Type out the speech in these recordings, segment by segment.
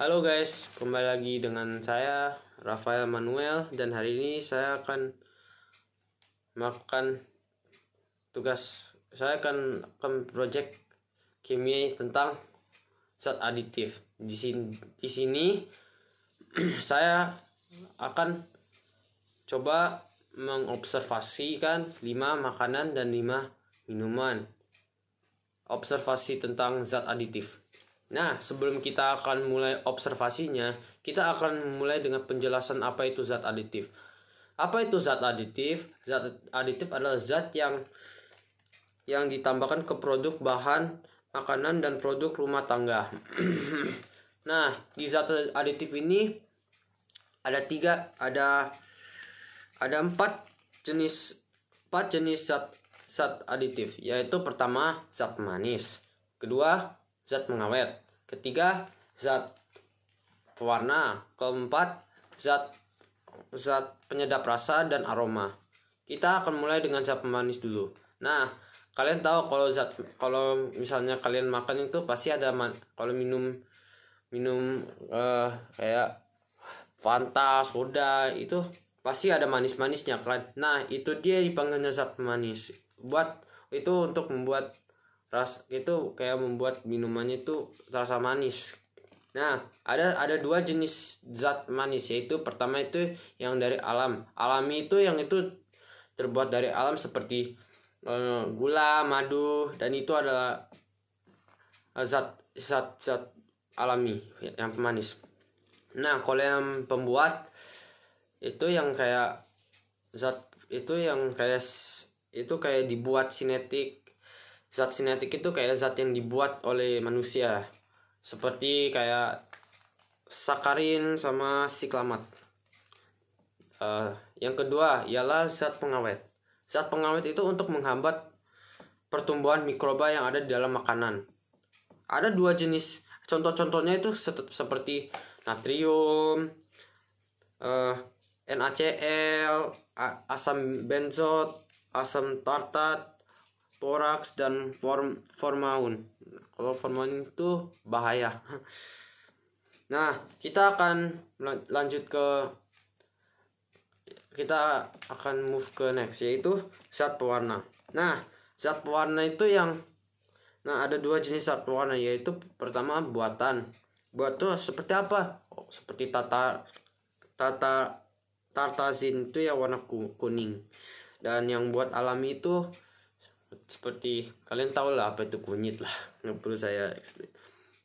Halo guys, kembali lagi dengan saya Rafael Manuel dan hari ini saya akan melakukan tugas saya akan akan project kimia tentang zat aditif. Di sini di sini saya akan coba mengobservasikan 5 makanan dan 5 minuman. Observasi tentang zat aditif. Nah, sebelum kita akan mulai observasinya, kita akan mulai dengan penjelasan apa itu zat aditif. Apa itu zat aditif? Zat aditif adalah zat yang yang ditambahkan ke produk bahan makanan dan produk rumah tangga. nah, di zat aditif ini ada tiga, ada ada empat jenis empat jenis zat zat aditif, yaitu pertama zat manis, kedua zat mengawet, Ketiga, zat pewarna. Keempat, zat zat penyedap rasa dan aroma. Kita akan mulai dengan zat pemanis dulu. Nah, kalian tahu kalau zat kalau misalnya kalian makan itu pasti ada man, kalau minum minum uh, kayak Fanta, soda itu pasti ada manis-manisnya kan. Nah, itu dia dipanggilnya zat pemanis. Buat itu untuk membuat ras itu kayak membuat minumannya itu terasa manis. Nah, ada ada dua jenis zat manis yaitu pertama itu yang dari alam. Alami itu yang itu terbuat dari alam seperti uh, gula, madu dan itu adalah eh, zat zat zat alami yang pemanis. Nah, kalau yang pembuat itu yang kayak zat itu yang kayak itu kayak dibuat sinetik zat sinetik itu kayak zat yang dibuat oleh manusia seperti kayak sakarin sama siklamat uh, yang kedua ialah zat pengawet zat pengawet itu untuk menghambat pertumbuhan mikroba yang ada di dalam makanan ada dua jenis contoh-contohnya itu seperti natrium uh, eh, NaCl asam benzot asam tartat boraks dan form formaun kalau formaun itu bahaya nah kita akan lanjut ke kita akan move ke next yaitu zat pewarna nah zat pewarna itu yang nah ada dua jenis zat pewarna yaitu pertama buatan buat tuh seperti apa oh, seperti tata tata tartazin itu ya warna kuning dan yang buat alami itu seperti kalian tahu lah apa itu kunyit lah nggak perlu saya explain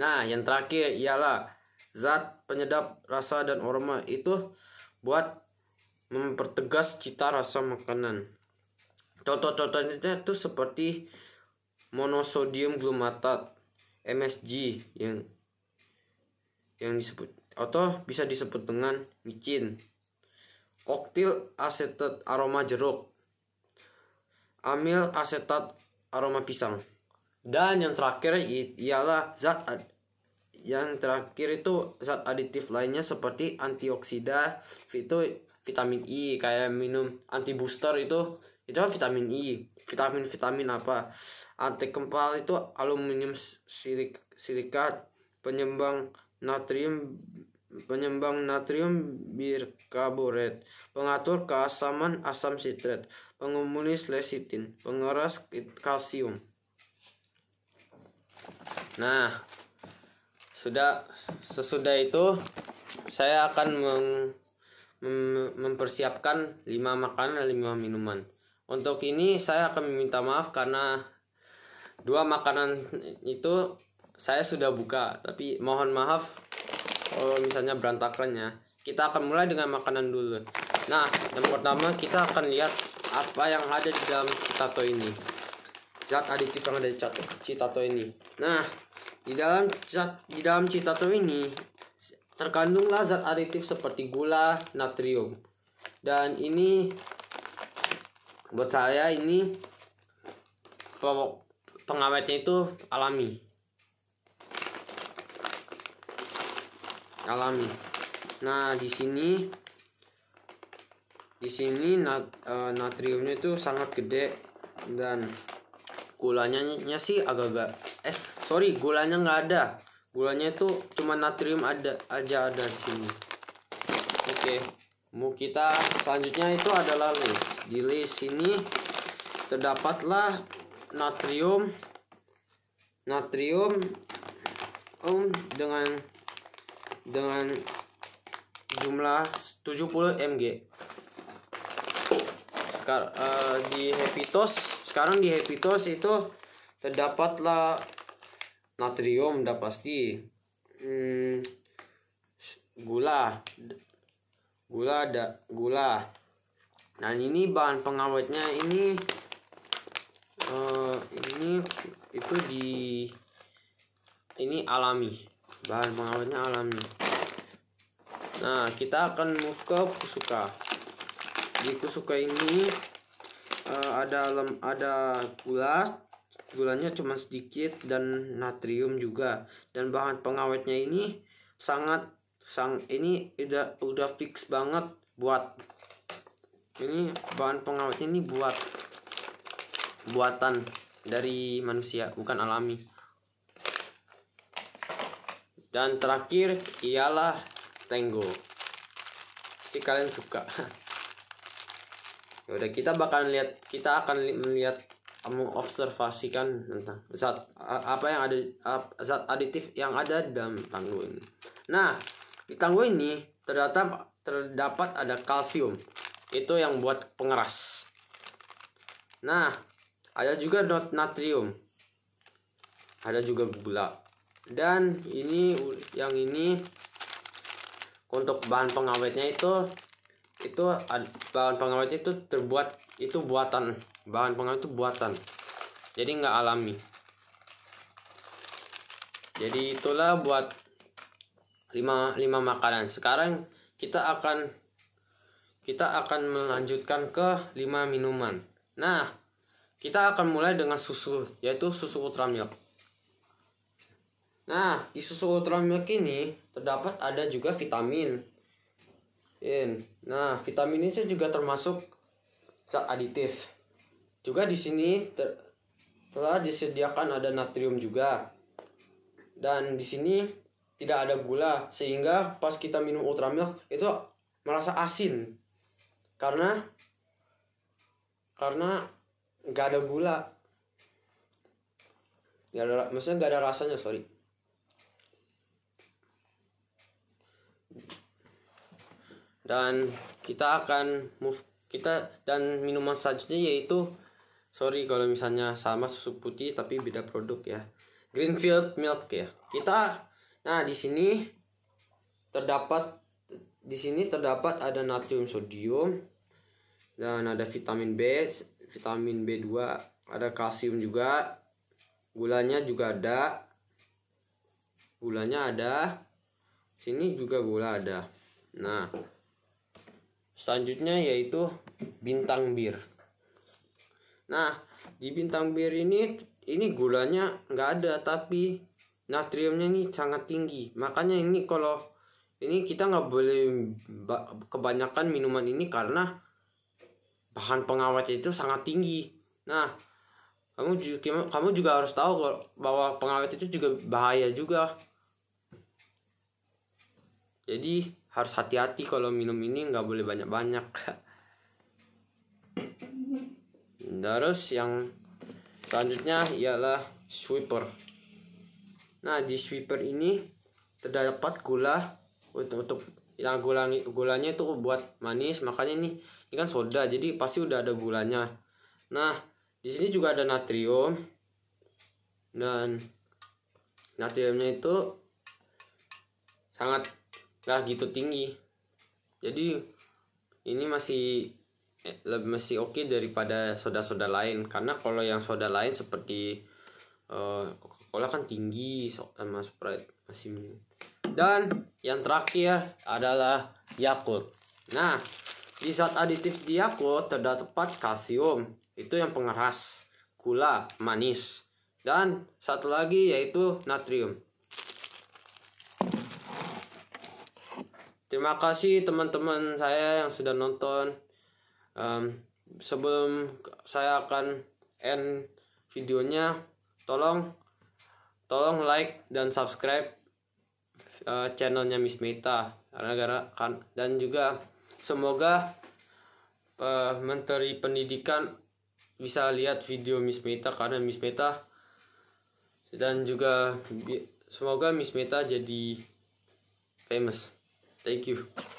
nah yang terakhir ialah zat penyedap rasa dan aroma itu buat mempertegas cita rasa makanan contoh-contohnya itu seperti monosodium glumatat MSG yang yang disebut atau bisa disebut dengan micin oktil asetat aroma jeruk amil asetat aroma pisang. Dan yang terakhir ialah zat yang terakhir itu zat aditif lainnya seperti antioksida itu vitamin I e, kayak minum anti booster itu itu kan vitamin I e, vitamin vitamin apa anti kempal itu aluminium silik silikat penyembang natrium Penyembang natrium birkarburet, pengatur keasaman asam sitrat, pengemulsi lecithin, pengeras kalsium. Nah, sudah sesudah itu saya akan meng, mem, mempersiapkan 5 makanan dan 5 minuman. Untuk ini saya akan meminta maaf karena dua makanan itu saya sudah buka, tapi mohon maaf kalau misalnya berantakannya kita akan mulai dengan makanan dulu nah yang pertama kita akan lihat apa yang ada di dalam citato ini zat aditif yang ada di citato ini nah di dalam zat di dalam citato ini terkandunglah zat aditif seperti gula natrium dan ini buat saya ini pengawetnya itu alami alami nah di sini di sini nat, e, natriumnya itu sangat gede dan gulanya -nya sih agak-agak eh sorry gulanya nggak ada gulanya itu cuma natrium ada aja ada di sini oke mau kita selanjutnya itu adalah list di list ini terdapatlah natrium natrium um, dengan dengan jumlah 70 mg sekarang uh, eh, di happy toast sekarang di happy toast itu terdapatlah natrium udah pasti hmm, gula gula ada gula dan ini bahan pengawetnya ini uh, ini itu di ini alami bahan pengawetnya alami nah kita akan move ke kusuka di kusuka ini uh, ada lem, ada gula gulanya cuma sedikit dan natrium juga dan bahan pengawetnya ini sangat sang ini udah udah fix banget buat ini bahan pengawetnya ini buat buatan dari manusia bukan alami dan terakhir ialah Tango. Pasti kalian suka. Udah kita bakal lihat kita akan melihat mengobservasikan tentang zat apa yang ada zat aditif yang ada dalam tango ini. Nah, di tango ini terdapat terdapat ada kalsium. Itu yang buat pengeras. Nah, ada juga natrium. Ada juga gula dan ini yang ini untuk bahan pengawetnya itu itu bahan pengawetnya itu terbuat itu buatan bahan pengawet itu buatan jadi nggak alami jadi itulah buat lima 5 makanan sekarang kita akan kita akan melanjutkan ke lima minuman nah kita akan mulai dengan susu yaitu susu ultramilk Nah, di susu Ultramilk ini terdapat ada juga vitamin. In. Nah, vitamin ini juga termasuk zat aditif. Juga di sini ter telah disediakan ada natrium juga. Dan di sini tidak ada gula sehingga pas kita minum Ultramilk itu merasa asin. Karena karena nggak ada gula. Gak ada, maksudnya nggak ada rasanya, sorry. dan kita akan move kita dan minuman selanjutnya yaitu sorry kalau misalnya sama susu putih tapi beda produk ya Greenfield Milk ya kita nah di sini terdapat di sini terdapat ada natrium sodium dan ada vitamin B vitamin B2 ada kalsium juga gulanya juga ada gulanya ada sini juga gula ada nah Selanjutnya yaitu bintang bir. Nah, di bintang bir ini ini gulanya nggak ada tapi natriumnya ini sangat tinggi. Makanya ini kalau ini kita nggak boleh kebanyakan minuman ini karena bahan pengawetnya itu sangat tinggi. Nah, kamu juga kamu juga harus tahu bahwa pengawet itu juga bahaya juga. Jadi harus hati-hati kalau minum ini nggak boleh banyak-banyak terus yang selanjutnya ialah sweeper nah di sweeper ini terdapat gula untuk, untuk yang gula gulanya itu buat manis makanya ini ini kan soda jadi pasti udah ada gulanya nah di sini juga ada natrium dan natriumnya itu sangat nggak gitu tinggi jadi ini masih eh, lebih masih oke okay daripada soda-soda lain karena kalau yang soda lain seperti uh, eh, coca kan tinggi sama Sprite masih minum dan yang terakhir adalah Yakult nah di saat aditif di Yakult terdapat kalsium itu yang pengeras gula manis dan satu lagi yaitu natrium Terima kasih teman-teman saya yang sudah nonton. Um, sebelum saya akan end videonya, tolong tolong like dan subscribe uh, channelnya Miss Meta karena kan dan juga semoga uh, Menteri Pendidikan bisa lihat video Miss Meta karena Miss Meta dan juga semoga Miss Meta jadi famous. Thank you.